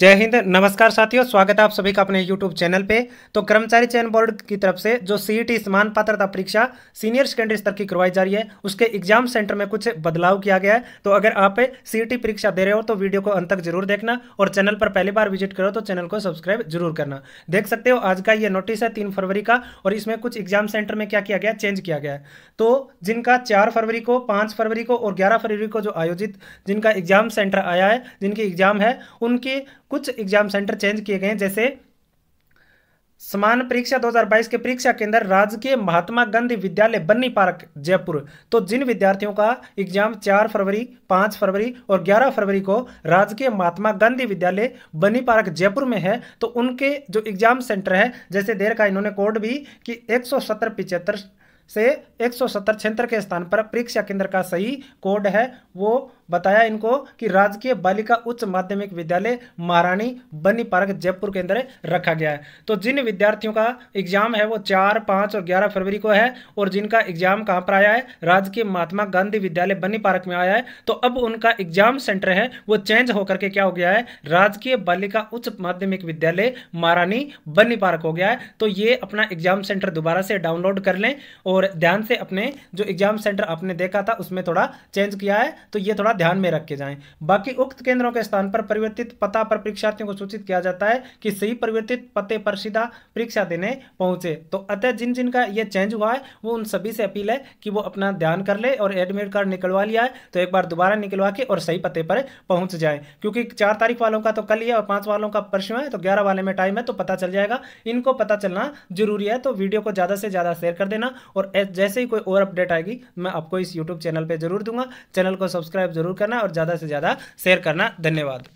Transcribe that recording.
जय हिंद नमस्कार साथियों स्वागत है आप सभी का अपने यूट्यूब चैनल पे तो कर्मचारी चयन बोर्ड की तरफ से जो टी e समान पात्रता परीक्षा सीनियर सेकेंडरी स्तर की करवाई जा रही है उसके एग्जाम सेंटर में कुछ बदलाव किया गया है तो अगर आप टी e परीक्षा दे रहे हो तो वीडियो को अंत तक जरूर देखना और चैनल पर पहली बार विजिट करो तो चैनल को सब्सक्राइब जरूर करना देख सकते हो आज का ये नोटिस है तीन फरवरी का और इसमें कुछ एग्जाम सेंटर में क्या किया गया चेंज किया गया है तो जिनका चार फरवरी को पाँच फरवरी को और ग्यारह फरवरी को जो आयोजित जिनका एग्जाम सेंटर आया है जिनकी एग्जाम है उनकी कुछ एग्जाम सेंटर चेंज किए गए हैं जैसे समान परीक्षा 2022 के परीक्षा केंद्र राजकीय महात्मा गांधी विद्यालय बन्नी पार्क जयपुर तो जिन विद्यार्थियों का एग्जाम 4 फरवरी 5 फरवरी और 11 फरवरी को राजकीय महात्मा गांधी विद्यालय बन्नी पार्क जयपुर में है तो उनके जो एग्जाम सेंटर है जैसे देर का इन्होंने कोड भी कि एक से एक सौ के स्थान पर परीक्षा केंद्र का सही कोड है वो बताया इनको कि राजकीय बालिका उच्च माध्यमिक विद्यालय महारानी बनी पार्क जयपुर के अंदर रखा गया है तो जिन विद्यार्थियों का एग्जाम है वो चार पाँच और ग्यारह फरवरी को है और जिनका एग्जाम कहाँ पर आया है राजकीय महात्मा गांधी विद्यालय बनी पार्क में आया है तो अब उनका एग्जाम सेंटर है वो चेंज होकर के क्या हो गया है राजकीय बालिका उच्च माध्यमिक विद्यालय महारानी बनी पार्क हो गया है तो ये अपना एग्जाम सेंटर दोबारा से डाउनलोड कर लें और ध्यान से अपने जो एग्जाम सेंटर आपने देखा था उसमें थोड़ा चेंज किया है तो ये थोड़ा ध्यान में रखे जाएं बाकी उक्त केंद्रों के स्थान पर परिवर्तित पता पर परीक्षार्थियों को सूचित किया जाता है कि सही परिवर्तित पते पर सीधा परीक्षा देने पहुंचे तो अतः जिन जिन का ये चेंज हुआ है वो उन सभी से अपील है कि वो अपना ध्यान कर ले और एडमिट कार्ड निकलवा लिया है तो एक बार दोबारा निकलवा के और सही पते पर पहुंच जाए क्योंकि चार तारीख वालों का तो कल ही है और पांच वालों का परसों है तो ग्यारह वाले में टाइम है तो पता चल जाएगा इनको पता चलना जरूरी है तो वीडियो को ज़्यादा से ज़्यादा शेयर कर देना और जैसे ही कोई और अपडेट आएगी मैं आपको इस यूट्यूब चैनल पर जरूर दूंगा चैनल को सब्सक्राइब जरूर जरूर करना और ज़्यादा से ज़्यादा शेयर करना धन्यवाद